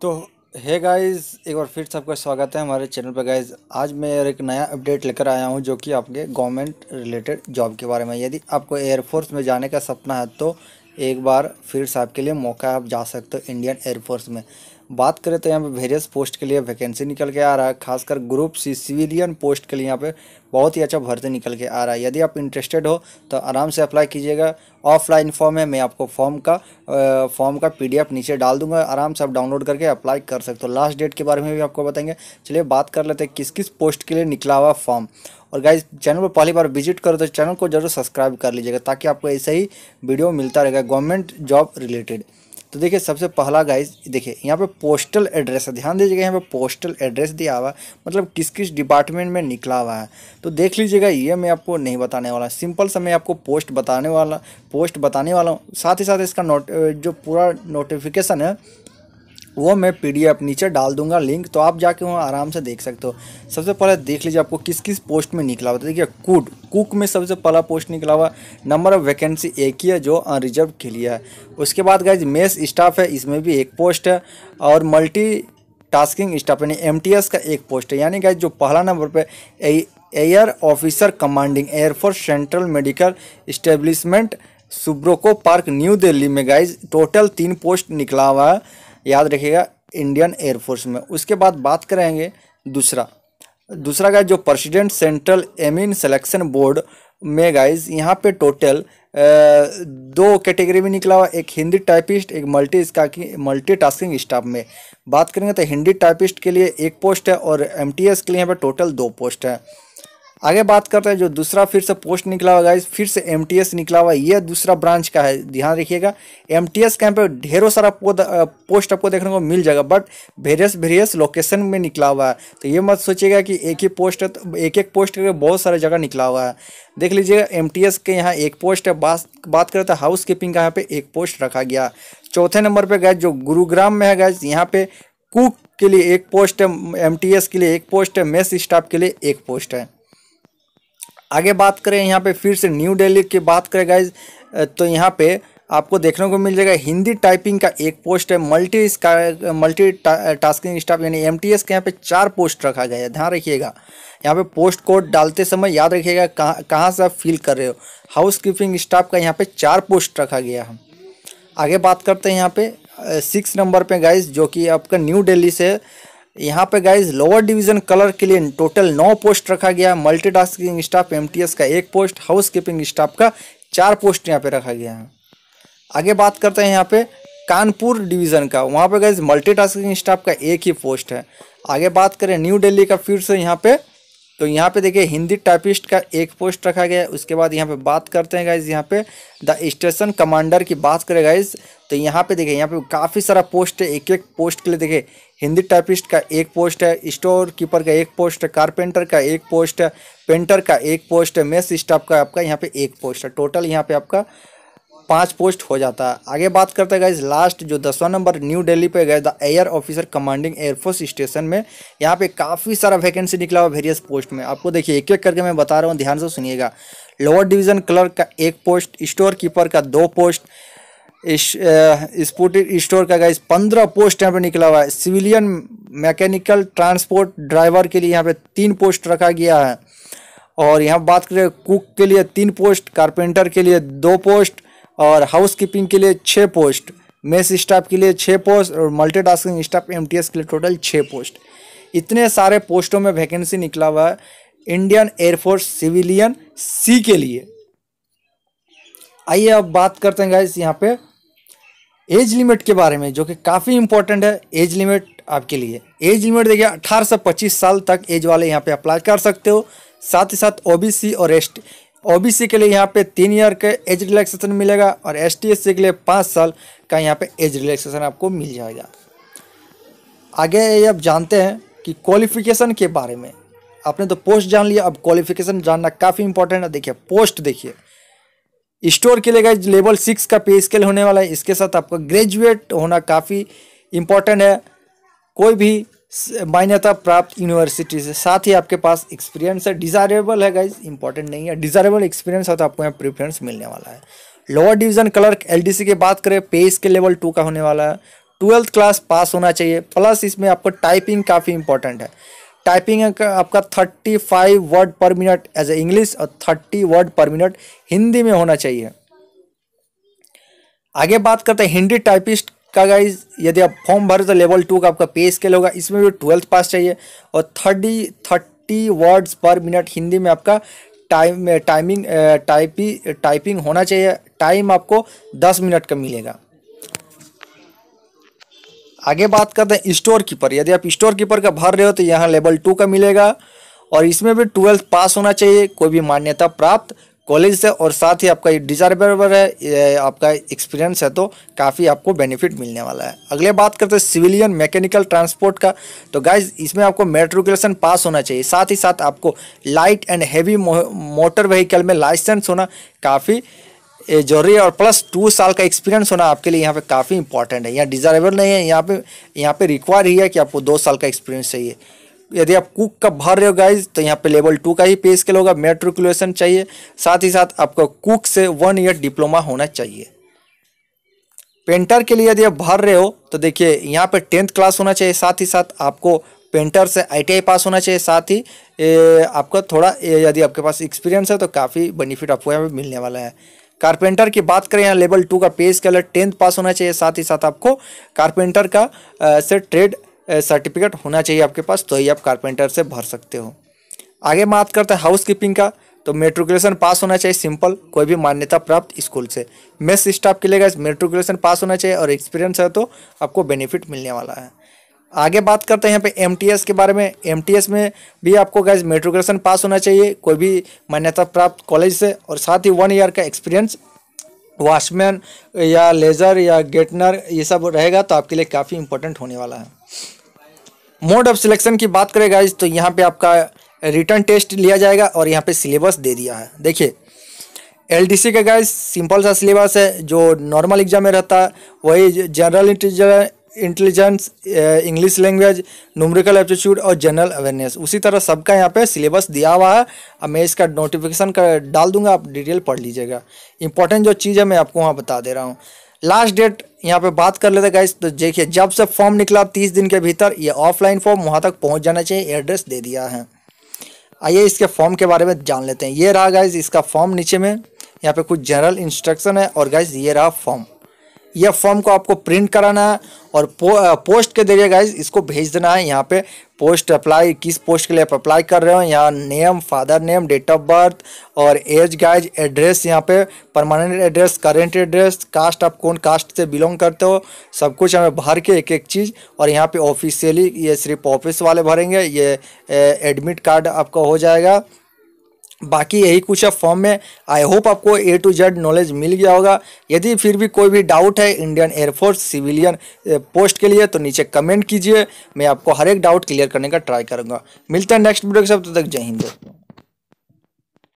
तो है गाइस एक बार फिर सबका स्वागत है हमारे चैनल पर गाइस आज मैं एक नया अपडेट लेकर आया हूं जो कि आपके गवर्नमेंट रिलेटेड जॉब के बारे में यदि आपको एयरफोर्स में जाने का सपना है तो एक बार फिर से आपके लिए मौका आप जा सकते हो इंडियन एयरफोर्स में बात करें तो यहाँ पे वेरियस पोस्ट के लिए वैकेंसी निकल के आ रहा है खासकर ग्रुप सी सिविलियन पोस्ट के लिए यहाँ पे बहुत ही अच्छा भर्ती निकल के आ रहा है यदि आप इंटरेस्टेड हो तो आराम से अप्लाई कीजिएगा ऑफलाइन फॉर्म है मैं आपको फॉर्म का फॉर्म का पीडीएफ नीचे डाल दूंगा आराम से आप डाउनलोड करके अप्लाई कर सकते हो लास्ट डेट के बारे में भी आपको बताएंगे चलिए बात कर लेते हैं किस किस पोस्ट के लिए निकला हुआ फॉर्म और गाइज चैनल पर पहली बार विजिट करो तो चैनल को जरूर सब्सक्राइब कर लीजिएगा ताकि आपको ऐसे ही वीडियो मिलता रहेगा गवर्नमेंट जॉब रिलेटेड तो देखिए सबसे पहला गाइज देखिए यहाँ पे पोस्टल एड्रेस है ध्यान दीजिएगा यहाँ पे पोस्टल एड्रेस दिया हुआ मतलब किस किस डिपार्टमेंट में निकला हुआ है तो देख लीजिएगा ये मैं आपको नहीं बताने वाला सिंपल सा मैं आपको पोस्ट बताने वाला पोस्ट बताने वाला हूँ साथ ही साथ इसका नोट जो पूरा नोटिफिकेशन है वो मैं पीडीएफ नीचे डाल दूंगा लिंक तो आप जाके वहाँ आराम से देख सकते हो सबसे पहले देख लीजिए आपको किस किस पोस्ट में निकला हुआ देखिए कुड कुक में सबसे पहला पोस्ट निकला हुआ नंबर ऑफ वैकेंसी एक ही है जो अनरिजर्व के लिए है उसके बाद गए मेस स्टाफ है इसमें भी एक पोस्ट है और मल्टी टास्किंग स्टाफ यानी एम का एक पोस्ट है यानी गए जो पहला नंबर पर air officer commanding air force central medical establishment Subroto park new Delhi में गाइज टोटल तीन पोस्ट निकला हुआ है याद रखिएगा इंडियन एयरफोर्स में उसके बाद बात करेंगे दूसरा दूसरा गाइज जो president central airmen selection board में गाइज यहाँ पे टोटल दो कैटेगरी में निकला हुआ एक हिंदी टाइपिस्ट एक मल्टी मल्टी टास्किंग स्टाफ में बात करेंगे तो हिंदी टाइपिस्ट के लिए एक पोस्ट है और एमटीएस के लिए यहाँ पे टोटल दो पोस्ट है आगे बात करते हैं जो दूसरा फिर से पोस्ट निकला हुआ गाइस फिर से एम निकला हुआ यह दूसरा ब्रांच का है ध्यान रखिएगा एम टी एस कैंप ढेरों सारा पोस्ट आपको देखने को मिल जाएगा बट वेरियस वेरियस लोकेशन में निकला हुआ है तो ये मत सोचिएगा कि एक ही पोस्ट है तो एक एक पोस्ट करके बहुत सारा जगह निकला हुआ है देख लीजिएगा एम के यहाँ एक पोस्ट है बात करें तो हाउस कीपिंग का यहाँ पे एक पोस्ट रखा गया चौथे नंबर पर गैस जो गुरुग्राम में है गैस यहाँ पे कुक के लिए एक पोस्ट है एम के लिए एक पोस्ट है मेस स्टाफ के लिए एक पोस्ट है आगे बात करें यहाँ पे फिर से न्यू दिल्ली की बात करें गाइज तो यहाँ पे आपको देखने को मिल जाएगा हिंदी टाइपिंग का एक पोस्ट है मल्टी मल्टी टा, टास्किंग स्टाफ यानी एम टी एस के यहाँ पे चार पोस्ट रखा गया है ध्यान रखिएगा यहाँ पे पोस्ट कोड डालते समय याद रखिएगा कहाँ कहाँ से आप फील कर रहे हो हाउस कीपिंग स्टाफ का यहाँ पे चार पोस्ट रखा गया है आगे बात करते हैं यहाँ पे सिक्स नंबर पर गाइज जो कि आपका न्यू डेली से यहाँ पे गाइज लोअर डिवीजन कलर के लिए टोटल नौ पोस्ट रखा गया है मल्टीटास्किंग स्टाफ एमटीएस का एक पोस्ट हाउस कीपिंग स्टाफ का चार पोस्ट यहाँ पे रखा गया है आगे बात करते हैं यहाँ पे कानपुर डिवीज़न का वहाँ पे गाइज मल्टीटास्किंग स्टाफ का एक ही पोस्ट है आगे बात करें न्यू दिल्ली का फिर से यहाँ पे तो यहाँ पे देखिए हिंदी टाइपिस्ट का एक पोस्ट रखा गया है उसके बाद यहाँ पे बात करते हैं गाइज यहाँ पे द स्टेशन कमांडर की बात करें गाइज तो यहाँ पे देखिए यहाँ पे काफ़ी सारा पोस्ट है एक एक पोस्ट के लिए देखिए हिंदी टाइपिस्ट का एक पोस्ट है स्टोर कीपर का एक पोस्ट है कारपेंटर का एक पोस्ट है पेंटर का एक पोस्ट है मेस स्टाफ का आपका यहाँ पे एक पोस्ट है टोटल यहाँ पे आपका पाँच पोस्ट हो जाता है आगे बात करते हैं लास्ट जो दसवां नंबर न्यू दिल्ली पे गए the air officer commanding air force station में यहाँ पे काफ़ी सारा वैकेंसी निकला हुआ वेरियस पोस्ट में आपको देखिए एक एक करके मैं बता रहा हूँ ध्यान से सुनिएगा लोअर डिवीजन क्लर्क का एक पोस्ट स्टोर कीपर का दो पोस्ट स्पोर्ट स्टोर का गाइज पंद्रह पोस्ट यहाँ पे निकला हुआ है सिविलियन मैकेनिकल ट्रांसपोर्ट ड्राइवर के लिए यहाँ पे तीन पोस्ट रखा गया है और यहाँ बात करें कुक के लिए तीन पोस्ट कारपेंटर के लिए दो पोस्ट और हाउस कीपिंग के लिए छः पोस्ट मेस स्टाफ के लिए छः पोस्ट और मल्टी टास्किंग स्टाफ एम के लिए टोटल छः पोस्ट इतने सारे पोस्टों में वैकेंसी निकला हुआ है इंडियन एयरफोर्स सिविलियन सी के लिए आइए अब बात करते हैं गाइस यहाँ पे एज लिमिट के बारे में जो कि काफ़ी इंपॉर्टेंट है एज लिमिट आपके लिए एज लिमिट देखिए अठारह से पच्चीस साल तक एज वाले यहाँ पे अप्लाई कर सकते हो साथ ही साथ ओबीसी और एस ओबीसी के लिए यहाँ पे तीन ईयर का एज रिलैक्सेशन मिलेगा और एस टी के लिए पाँच साल का यहाँ पे एज रिलैक्सेशन आपको मिल जाएगा आगे ये अब जानते हैं कि क्वालिफिकेशन के बारे में आपने तो पोस्ट जान लिया अब क्वालिफिकेशन जानना काफ़ी इंपॉर्टेंट है देखिए पोस्ट देखिए स्टोर के लिए गए लेवल सिक्स का पे स्केल होने वाला है इसके साथ आपका ग्रेजुएट होना काफ़ी इंपॉर्टेंट है कोई भी मान्यता प्राप्त यूनिवर्सिटी से साथ ही आपके पास एक्सपीरियंस है डिज़ायरेबल है गाइज इंपॉर्टेंट नहीं है डिज़ायरेबल एक्सपीरियंस है तो आपको यहाँ प्रेफरेंस मिलने वाला है लोअर डिवीजन क्लर्क एलडीसी की बात करें पे इसके लेवल टू का होने वाला है ट्वेल्थ क्लास पास होना चाहिए प्लस इसमें आपको टाइपिंग काफ़ी इंपॉर्टेंट है टाइपिंग आपका thirty five word per minute as a English और thirty word per minute Hindi में होना चाहिए आगे बात करते हैं हिंदी टाइपिस्ट का गाइज यदि आप फॉर्म भरे तो लेवल टू का आपका पे स्केल होगा इसमें भी ट्वेल्थ पास चाहिए और thirty thirty words per minute Hindi में आपका टाइम टाइमिंग टाइपी टाइपिंग होना चाहिए टाइम आपको दस मिनट का मिलेगा आगे बात करते हैं स्टोर कीपर यदि आप स्टोर कीपर का भर रहे हो तो यहाँ लेवल टू का मिलेगा और इसमें भी ट्वेल्थ पास होना चाहिए कोई भी मान्यता प्राप्त कॉलेज से और साथ ही आपका डिजायरेबल है आपका एक्सपीरियंस है तो काफ़ी आपको बेनिफिट मिलने वाला है अगले बात करते हैं सिविलियन मैकेनिकल ट्रांसपोर्ट का तो गाइज इसमें आपको मेट्रिकुलेशन पास होना चाहिए साथ ही साथ आपको light and heavy motor vehicle में लाइसेंस होना काफ़ी जरूरी है और प्लस टू साल का एक्सपीरियंस होना आपके लिए यहाँ पे काफ़ी इंपॉर्टेंट है यहाँ डिजायरेबल नहीं है यहाँ पे यहाँ पे रिक्वायर ही है कि आपको दो साल का एक्सपीरियंस चाहिए यदि आप कुक का भर रहे हो गाइज तो यहाँ पे लेवल टू का ही पे स्केल होगा मेट्रिकुलेशन चाहिए साथ ही साथ आपको कुक से वन ईयर डिप्लोमा होना चाहिए पेंटर के लिए यदि आप भर रहे हो तो देखिए यहाँ पे टेंथ क्लास होना चाहिए साथ ही साथ आपको पेंटर से आईटीआई पास होना चाहिए साथ ही ए, आपका थोड़ा यदि आपके पास एक्सपीरियंस है तो काफ़ी बेनिफिट आपको यहाँ पर मिलने वाला है कारपेंटर की बात करें यहाँ लेवल टू का पे स्केलर टेंथ पास होना चाहिए साथ ही साथ आपको कारपेंटर का आ, से ट्रेड सर्टिफिकेट होना चाहिए आपके पास तो ही आप कारपेंटर से भर सकते हो आगे बात करते हैं हाउस कीपिंग का तो मेट्रिकुलेशन पास होना चाहिए सिंपल कोई भी मान्यता प्राप्त स्कूल से मेस स्टाफ के लिए गैस मेट्रिकुलेशन पास होना चाहिए और एक्सपीरियंस है तो आपको बेनिफिट मिलने वाला है आगे बात करते हैं यहाँ पे एम के बारे में एम में भी आपको गैस मेट्रिकुलेशन पास होना चाहिए कोई भी मान्यता प्राप्त कॉलेज से और साथ ही वन ईयर का एक्सपीरियंस वॉचमैन या लेज़र या गेटनर ये सब रहेगा तो आपके लिए काफ़ी इंपॉर्टेंट होने वाला है मोड ऑफ सिलेक्शन की बात करें गाइज तो यहाँ पे आपका रिटर्न टेस्ट लिया जाएगा और यहाँ पे सिलेबस दे दिया है देखिए एलडीसी का गाइज सिंपल सा सिलेबस है जो नॉर्मल एग्जाम में रहता है वही general intelligence English language numerical aptitude और जनरल अवेयरनेस उसी तरह सबका यहाँ पे सिलेबस दिया हुआ है अब मैं इसका नोटिफिकेशन कर डाल दूंगा आप डिटेल पढ़ लीजिएगा इंपॉर्टेंट जो चीज़ है मैं आपको वहाँ बता दे रहा हूँ लास्ट डेट यहाँ पे बात कर लेते गाइस तो देखिए जब से फॉर्म निकला तीस दिन के भीतर ये ऑफलाइन फॉर्म वहाँ तक पहुँच जाना चाहिए एड्रेस दे दिया है आइए इसके फॉर्म के बारे में जान लेते हैं ये रहा गाइज इसका फॉर्म नीचे में यहाँ पे कुछ जनरल इंस्ट्रक्शन है और गाइज ये रहा फॉर्म यह फॉर्म को आपको प्रिंट कराना है और पो, पोस्ट के जरिए गाइज इसको भेज देना है यहाँ पे पोस्ट अप्लाई किस पोस्ट के लिए आप अप्लाई कर रहे हो यहाँ name father name date of birth और एज गाइज एड्रेस यहाँ पे permanent address current address caste आप कौन कास्ट से बिलोंग करते हो सब कुछ हमें भर के एक एक चीज़ और यहाँ पे ऑफिशियली ये सिर्फ ऑफिस वाले भरेंगे ये एडमिट कार्ड आपका हो जाएगा बाकी यही कुछ है फॉर्म में आई होप आपको ए टू जेड नॉलेज मिल गया होगा यदि फिर भी कोई भी डाउट है इंडियन एयरफोर्स सिविलियन पोस्ट के लिए तो नीचे कमेंट कीजिए मैं आपको हर एक डाउट क्लियर करने का ट्राई करूँगा मिलता है नेक्स्ट वीडियो के साथ तब तो तक जय हिंद दोस्तों